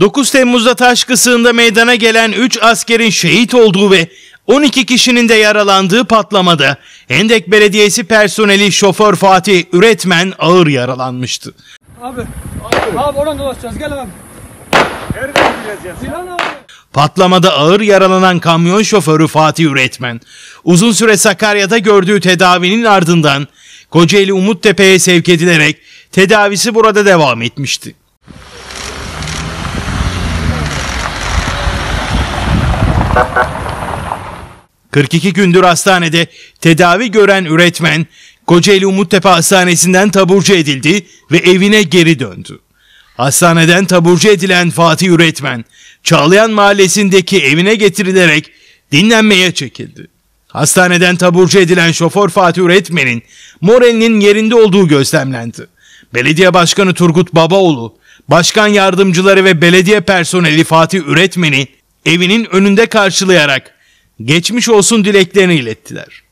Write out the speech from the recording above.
9 Temmuz'da taş kısığında meydana gelen 3 askerin şehit olduğu ve 12 kişinin de yaralandığı patlamada Hendek Belediyesi personeli şoför Fatih Üretmen ağır yaralanmıştı. Abi, abi, abi oradan dolaşacağız gel abi. Nereden gireceğiz? Zilan abi. Patlamada ağır yaralanan kamyon şoförü Fatih Üretmen, uzun süre Sakarya'da gördüğü tedavinin ardından Kocaeli Umuttepe'ye sevk edilerek tedavisi burada devam etmişti. 42 gündür hastanede tedavi gören üretmen Kocaeli Umuttepe Hastanesi'nden taburcu edildi ve evine geri döndü. Hastaneden taburcu edilen Fatih Üretmen, Çağlayan Mahallesi'ndeki evine getirilerek dinlenmeye çekildi. Hastaneden taburcu edilen şoför Fatih Üretmen'in moralinin yerinde olduğu gözlemlendi. Belediye Başkanı Turgut Babaoğlu, başkan yardımcıları ve belediye personeli Fatih Üretmen'i evinin önünde karşılayarak geçmiş olsun dileklerini ilettiler.